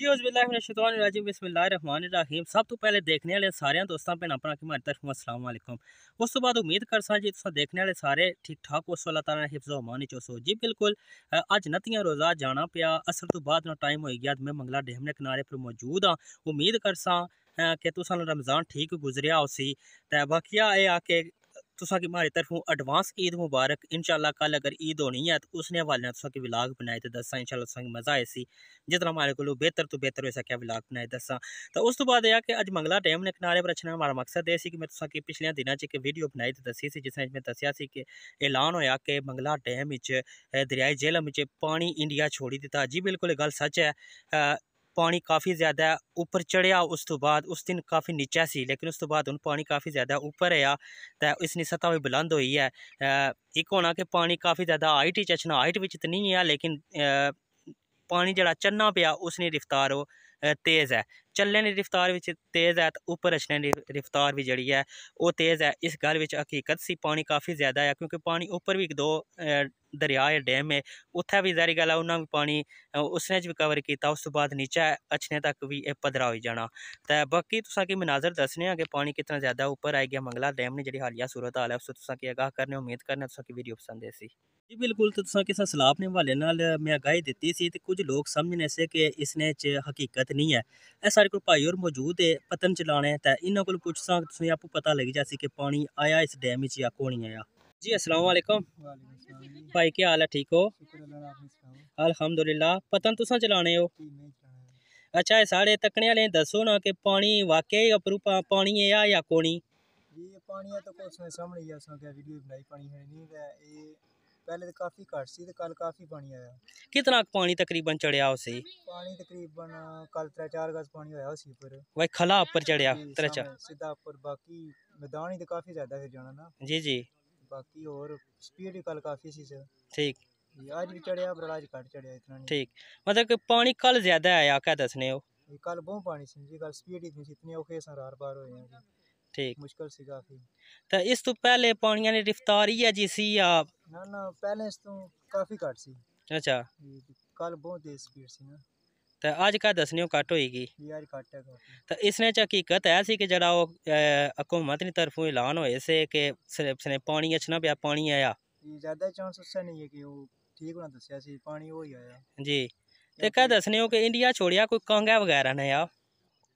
जी उस उसमानजी बिस्मिल्लाम सब तो पहले देखने वाले सारे दोस्तों भैन भरा कि मेरी तरफ असलम उस तो बाद उम्मीद कर सी तुम देखने वाले सारे ठीक ठाक उस वाला तारा हिफ्जोमान चोसो जी बिल्कुल अज नतियाँ रोज़ा जाना पिया असल तो बाद टाइम हो गया मैं मंगला डेम के किनारे पर मौजूद हाँ उम्मीद कर स कि तुम रमज़ान ठीक गुजरिया उसी तो बाकी आके तुसा की मारी तरफों एडवांस ईद मुबारक इनशाला कल अगर ईद होनी है तो उसने हवाले तुसा की विलाग बनाए तो दसा इनशाला तुसा मजा आए सी जितना मारे हमारे को बेहतर तो बेहतर हो सके विलाग बनाए दसा तो उस तो बाद कि अज मंगला डैम ने किनारे पर रचना हमारा मकसद यह कि मैं तुसा की दिनों एक वीडियो बनाई तो दसी सी जिसने मैं दसिया कि ऐलान होया कि मंगला डैम दरियाई जेलम पानी इंडिया छोड़ी दिता जी बिल्कुल गल सच है ਪਾਣੀ ਕਾਫੀ ਜ਼ਿਆਦਾ ਉੱਪਰ ਚੜਿਆ ਉਸ ਤੋਂ ਬਾਅਦ ਉਸ ਦਿਨ ਕਾਫੀ ਨੀਚਾ ਸੀ ਲੇਕਿਨ ਉਸ ਤੋਂ ਬਾਅਦ ਹੁਣ ਪਾਣੀ ਕਾਫੀ ਜ਼ਿਆਦਾ ਉੱਪਰ ਆ ਤਾਂ ਇਸ ਦੀ ਸਤਹ ਵੀ ਬੁਲੰਦ ਹੋਈ ਹੈ ਇੱਕ ਹੋਣਾ ਕਿ ਪਾਣੀ ਕਾਫੀ ਜ਼ਿਆਦਾ ਹਾਈਟ ਹੀ ਚਚਨਾ ਹਾਈਟ ਵਿੱਚ ਤਾਂ ਨਹੀਂ ਆ ਲੇਕਿਨ पानी जरा चलना पाया उसकी रफ्तार वो तेज़ है चलने की रफ्तार में तेज़ है तो उपर अचने की रफ्तार भी जड़ी है वो तेज़ है इस गल हकीकत सी पानी काफ़ी ज़्यादा है क्योंकि पानी उपर भी दो दरिया है डैम है उत्थें बी जारी गल्ल ऐ पानी उसने च बी कवर कीता उस तो बाद नीचे अचने तक भी एह् पद्धरा होई जाना ते बाकी तुसें कि मनाजर दस्सने कि पानी कितना ज़्यादा उपर आई गया मंगला डैम ने जेह्ड़ी हालिया सूरत हाल है उस तुसें कि आगाह करने उम्मीद करने तुसें वीडियो पसंद ऐसी जी बिल्कुल तो तुसें किसा सलाब ने हवाले नाल मैं आगाही दी सी ते कुछ लोग समझने से कि इसने च हकीकत नहीं है एह् साढ़े कोल भाई और मौजूद है पतन चलाने ते इन्होंने को पुच्छसां तुसेंगी आपूं पता लगी जासी कि पानी आया इस डैम च जां आया जी अस्सलाम वालेकुम भाई क्या हाल है ठीक हो अलहमदुल्ला पतन तुसा चलाने हो अच्छा है साढ़े तकने आह्ले दसो ना कि पानी वाकई अपरू पानी है या, या कोनी ये पानी है तो कोस में सामने या सा क्या वीडियो बनाई पानी है नहीं है ये पहले तो काफी घट सी तो कल काफी पानी आया कितना पानी तकरीबन चढ़या हो सी पानी तकरीबन कल 3 4 गज पानी होया सी पर भाई खला ऊपर चढ़या 3 4 सीधा ऊपर बाकी मैदान ही तो काफी ज्यादा फिर जाना ना जी जी बाकी और स्पीड कल काफ़ी सी सर ठीक आज भी चढ़िया पर आज घट चढ़िया इतना ठीक मतलब कि पानी कल ज़्यादा आया क्या दसने हो कल बहुत पानी सी जी कल स्पीड इतनी सी इतनी ओके सर हर बार हो हैं ठीक मुश्किल सी काफ़ी तो इस तो पहले पानिया ने रफ्तार ही है जी सी या ना ना पहले इस तो काफ़ी घट सी अच्छा कल बहुत तेज स्पीड सी ना तो अज का दसने घट होएगी तो इसने हकीकत ऐसी कि जरा हकूमत की तरफों ऐलान होए पानी अचना पाया पानी आया जी तो क्या दसने कि इंडिया छोड़िया कोई कंगा वगैरह ने आ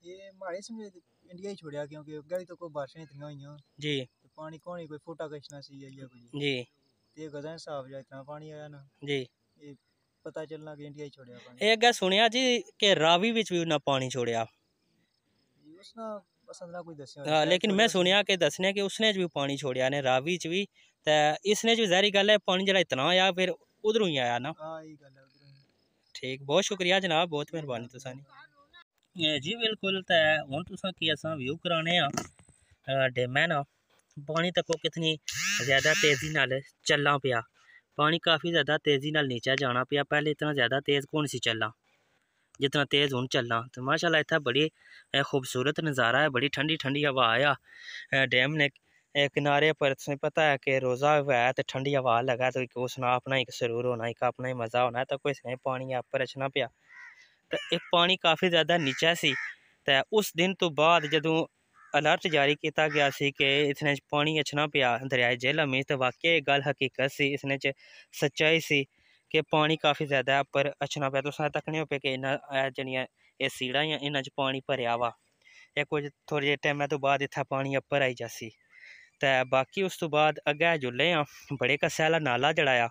ये हमारे इंडिया ही छोड़िया क्योंकि अगर तो कोई बारिशें इतनी हुई जी तो पानी कौन कोई फोटा कचना सी या कोई जी ते गदा हिसाब या इतना पानी आया ना जी पता चलना कि जी के रावी विच पानी छोड़या लेकिन मैं सुनया के दसने के उसने पानी छोड़या रावी च इतना आया फिर उधरों ही आया ना ठीक बहुत शुक्रिया जनाब बहुत मेहरबानी जी बिल्कुल ते हुन व्यू कराने आ ना पानी तको कितनी ज्यादा तेजी नाल चलना पिया पानी काफ़ी ज़्यादा तेज़ी ना नीचे जाना पे पहले इतना ज़्यादा तेज़ कौन सी चलना जितना तेज़ हूँ चलना तो माशाल्लाह इतना बड़ी खूबसूरत नज़ारा है बड़ी ठंडी ठंडी हवा आया डैम ने किनारे पर तुम्हें पता है कि रोज़ा है तो ठंडी हवा लगा तो उस उसना अपना एक सरूर होना एक अपना ही मज़ा होना तो कोई इसने पानी आप पर रचना पाया तो एक पानी काफ़ी ज़्यादा नीचा सी तो उस दिन तो बाद जदों अलर्ट जारी किया गया कि इसने पानी अचना पिया दरियाए जेलम में तो वाकई एक गल हकीकत सी इसने सच्चाई सी कि पानी काफ़ी ज़्यादा पर अचना तक नहीं तकने पे कि इन्ना जड़ियाँ ये या इन्हें पानी भरया वा ये कुछ थोड़े जे टाइम तो बाद इतना पानी अपर आई जासी तो बाकी उस तो बाद अगे जुले हाँ बड़े कस्से नाला जड़ा आ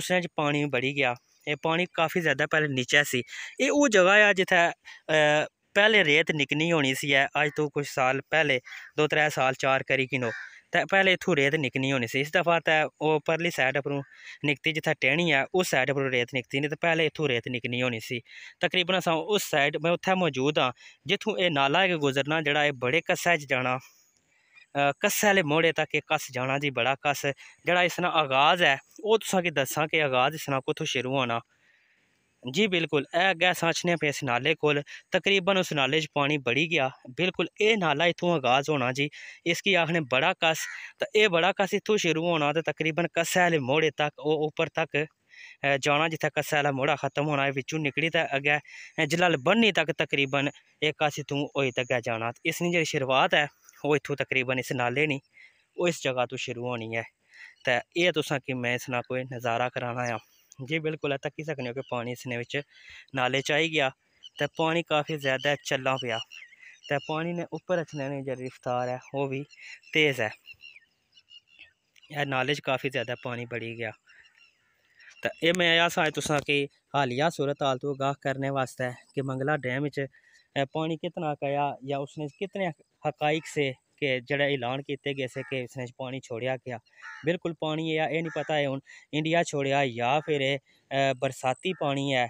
उस पानी बढ़ी गया ये पानी काफ़ी ज़्यादा पहले नीचे सी ये वो जगह आ जित्थै पहले रेत निकनी होनी सी है अज्ज तू तो कुछ साल पहले दो त्रै साल चार करी किनो ते पैह्ले इत्थूं रेत निकनी होनी सी इस दफा तो ओह् परली साइड उप्परों निकती जित्थै टहनी है उस साइड पर रेत निकती नेईं ते पैह्ले इत्थूं रेत निकनी होनी सी तकरीबन अस उस साइड मैं उत्थै मौजूद हाँ जित्थूं एह् नाला ऐ गुजरना जेह्ड़ा एह् बड़े कस्सा जाना कस्सै आह्ले मोड़े तक एह् कस्स जाना जी बड़ा कस जेह्ड़ा इस आगाज है ओह् तुसेंगी दस्सां कि आगाज इसदा कुत्थूं शुरू होना जी बिल्कुल ए अगे सचने पे इस नाले को तकरीबन उस नाले च पानी बढ़ी गया बिल्कुल ये नाला इतों आगाज होना जी इसकी आखने बड़ा कस तो यह बड़ा कस इतों शुरू होना तो तकरीबन कसै मोड़े तक वो उपर तक जाना जितने कसै आला मोड़ा खत्म होना बिचू निकली तो अगे जलाल बन्नी तक तकरीबन एक कस इतों होई जाना इसकी जी शुरुआत है वो इतों तकरीबन इस नाले नी इस जगह तू शुरू होनी है तो यह तुसा कि मैं इसना कोई नज़ारा कराना है जी बिल्कुल तक्की सकने हो कि पानी इसने नाले च आई गया तो पानी काफ़ी ज़्यादा चलना पिया तो पानी ने उपर रखने आह्ली रफ्तार है वह भी तेज़ है यह नाले च काफ़ी ज़्यादा पानी बढ़ी गया तो यह मैं अस अज कि हालिया सूरत हाल तू गाह करने वास्तव कि मंगला डैम च पानी कितना कया या उसने कितने हकाइक से કે જڑا اعلان કીતે કે સે કે اس نے પાણી છોડયા કે બિલકુલ પાણી હે يا એ નહી pata હે hun ઇન્ડિયા છોડયા يا ફિર બરસાતી પાણી હે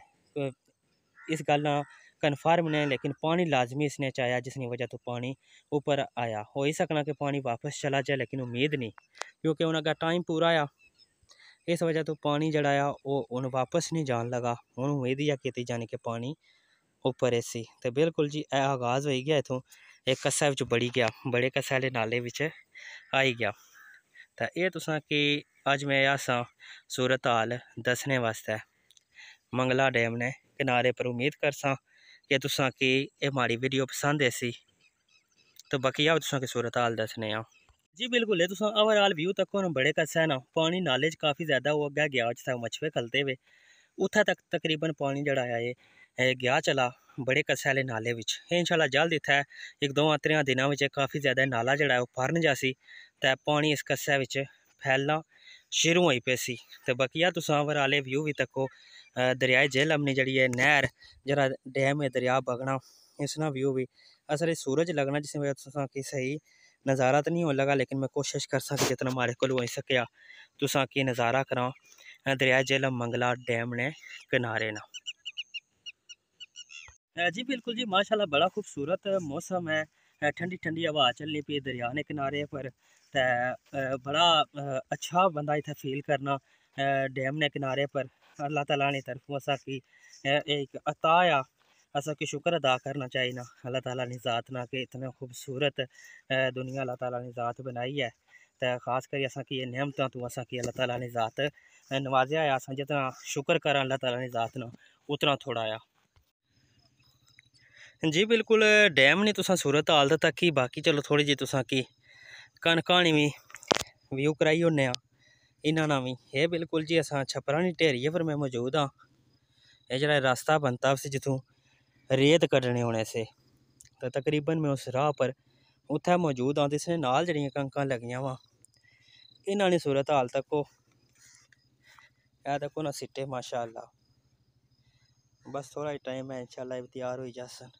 اس گل ન કન્ફર્મ ન હે લેકિન પાણી لازમી اسને ચાયા جسની وجہ تو પાણી ઉપર આયા હોઈ શકના કે પાણી واپس چلا જાય લેકિન ઉમીદ નહી ક્યોકી ઉનગા ટાઈમ પૂરાયા اس وجہ تو પાણી જڑا આ ઓ ઉન واپس નહી જાન લગા ઉન હુએ દી કે જાન કે પાણી ઉપર એસી તો બિલકુલ જી આ आगाज હોઈ ગયા ઇથો एक कस्सा बिच बड़ी गया बड़े घस्सै आह्ले नाले बिच आई गया तो यह तुसें कि अज्ज में हादसा सूरत हाल दसने वास्तै मंगला डैम ने किनारे पर उम्मीद कर कि तुसें कि एह् म्हाड़ी वीडियो पसंद ऐसी तो बाकी आओ तुसें कि सूरत हाल दसने जी बिल्कुल एह् तुसें ओवरआल व्यू तक ना बड़े घस्सै ना पानी नाले च काफी ज्यादा ओह् अगर गया जित्थै मच्छबे खलते हुए उत्थै तक तकरीबन पानी जेह्ड़ा है ਗਿਆ ਚਲਾ ਬੜੇ ਕਸੇ ਵਾਲੇ ਨਾਲੇ ਵਿੱਚ ਇਹ ਇਨਸ਼ਾਅੱਲਾ ਜਲਦ ਇੱਥੇ ਇੱਕ ਦੋ ਤਰਿਆਂ ਦਿਨਾਂ ਵਿੱਚ ਕਾਫੀ ਜ਼ਿਆਦਾ ਨਾਲਾ ਜਿਹੜਾ ਉਹ ਭਰਨ ਜਾਸੀ ਤੇ ਪਾਣੀ ਇਸ ਕਸੇ ਵਿੱਚ ਫੈਲਣਾ ਸ਼ੁਰੂ ਹੋਈ ਪਈ ਸੀ ਤੇ ਬਕੀਆ ਤੁਸੀਂ ਵਰਾਲੇ ਵਿਊ ਵੀ ਤੱਕੋ ਦਰਿਆਏ ਜੇਹਲਮ ਨੇ ਜਿਹੜੀ ਹੈ ਨਹਿਰ ਜਿਹੜਾ ਡੈਮ ਹੈ ਦਰਿਆ ਬਗਣਾ ਇਸ ਨਾਲ ਵਿਊ भी असर सूरज लगना जिसमें वजह से कि सही नज़ारा तो नहीं हो लगा लेकिन मैं कोशिश कर सक जितना मारे को हो सकया तुसा कि नज़ारा करा दरिया जेलम मंगला डैम ने किनारे ना जी बिल्कुल जी माशाल्लाह बड़ा खूबसूरत मौसम है ठंडी ठंडी हवा चलनी पी दरिया ने किनारे पर ते बड़ा अच्छा बंदा इतना फील करना डैम ने किनारे पर अल्लाह तला ने तरफ असा की एक आ असा की शुक्र अदा करना चाहिए ना अल्लाह तला ने ज़ात ना कि इतना खूबसूरत दुनिया अल्लाह तला ने ज़ात बनाई है तो खास कर असा की नहमत तू असा की अल्लाह तला ने ज़ात नवाजा है अस जितना शुक्र करा अल्लाह तला ने ज़ात ना उतना थोड़ा आ जी बिल्कुल डैम नहीं तुसा सूरत हाल तक ही बाकी चलो थोड़ी जी तुसा की कन भी व्यू कराई होने इन्हों ना भी यह बिल्कुल जी अस छप्परा नहीं ढेरिए पर मैं मौजूद हाँ यह जरा रास्ता बनता उस जितों रेत कड्डने होने से तो तकरीबन मैं उस राह पर उत्थे मौजूद हाँ जिसने इसने नाल जड़िया कंकां लगिया वा इन्हों सूरत हाल तक हो ऐ तक ना सिट्टे माशाला बस थोड़ा ही टाइम है इंशाल्लाह तैयार हो जासन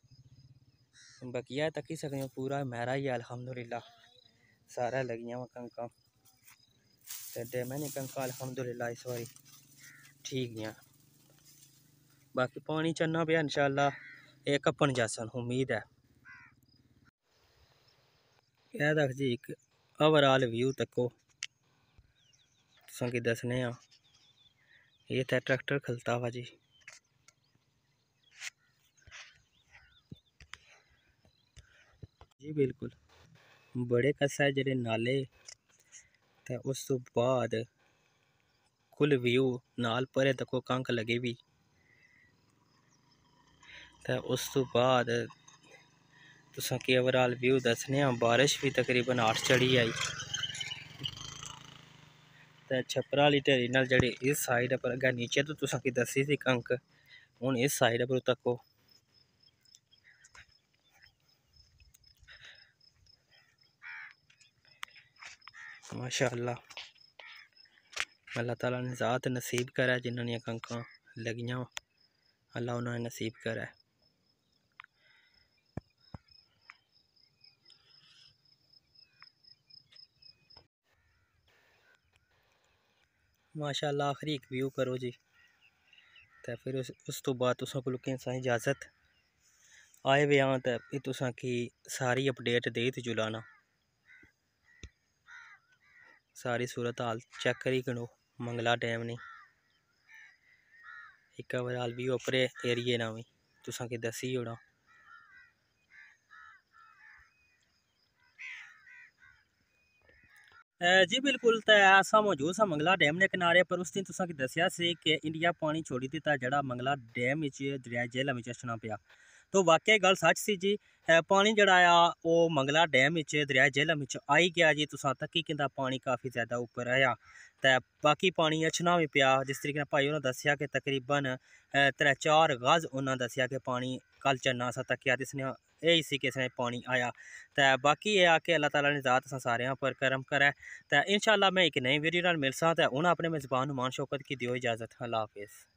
बाकी तक्की सकने पूरा मैरा ही अलहमदुल्ला सारा लगियां वा कंका मैंने कंक ने कंका अलहमदुल्ला इस बारी ठीक हैं बाकी पानी चलना पे इंशाला एक कप्पन जासन उम्मीद है कह तक जी एक ओवरऑल व्यू तको तक दसने ये ट्रैक्टर खलता हुआ जी ਜੀ ਬਿਲਕੁਲ ਬੜੇ ਕਸਾ ਜਿਹੜੇ ਨਾਲੇ ਤੇ ਉਸ ਤੋਂ ਬਾਅਦ ਕੁੱਲ ਵਿਊ ਨਾਲ ਪਰੇ ਤੱਕੋ ਕੰਕ ਲਗੇ ਵੀ ਤੇ ਉਸ ਤੋਂ ਬਾਅਦ ਤੁਸੀਂ ਕੀ ਓਵਰਆਲ ਵਿਊ ਦੱਸਨੇ ਆ بارش ਵੀ ਤਕਰੀਬਨ 8 ਚੜੀ ਆਈ ਤੇ ਛਪਰਾ ਵਾਲੀ ਢੇਰੀ ਨਾਲ ਜਿਹੜੇ ਇਸ ਸਾਈਡ ਪਰ ਅੱਗੇ ਨੀਚੇ ਤੋਂ ਤੁਸੀਂ ਕੀ ਦੱਸੀ ਸੀ ਕੰਕ ਹੁਣ ਇਸ ਸਾਈਡ ਪਰ ਤੱਕੋ माशाल्लाह अल्लाह ताला ने ज़ात नसीब करे जिन्हों कंक लगिया लगियां अल्लाह उन्होंने नसीब करे माशाल्लाह आखिरी एक व्यू करो जी तो फिर उस उस तो बाद इजाज़त आए वे हाँ तो फिर तुसा की सारी अपडेट दे तो जुलाना सारी सूरत हाल चेक करी करो मंगला डैम ने एक ओवरऑल व्यू अपरे एरिए भी तुसा के दसी ओड़ा जी बिल्कुल तो ऐसा मौजूद सा मंगला डैम के किनारे पर उस दिन तुसा की दसिया से कि इंडिया पानी छोड़ी दिता जड़ा मंगला डैम दरिया जेल में चढ़ना पाया तो वाकई गल सच सी जी पानी जड़ा वो मंगला डैम दरिया झेलम आई गया जी तुसा तकी कि पानी काफ़ी ज़्यादा उपर आया तो बाकी पानी अछना भी पिया जिस तरीके भाई उन्होंने दसिया कि तकरीबन त्रै चार गज उन्हें दसिया कि पानी कल चन्ना असा तकिया इसने यही सी किसने पानी आया तो बाकी ये आ कि अल्लाह ताला ने जात सारे पर कर्म करे तो इन शाला मैं एक नई वीडियो मिल सदा तो उन्हें अपने मेज़बान मान शौकत की दियो इजाज़त अल्लाह हाफिज़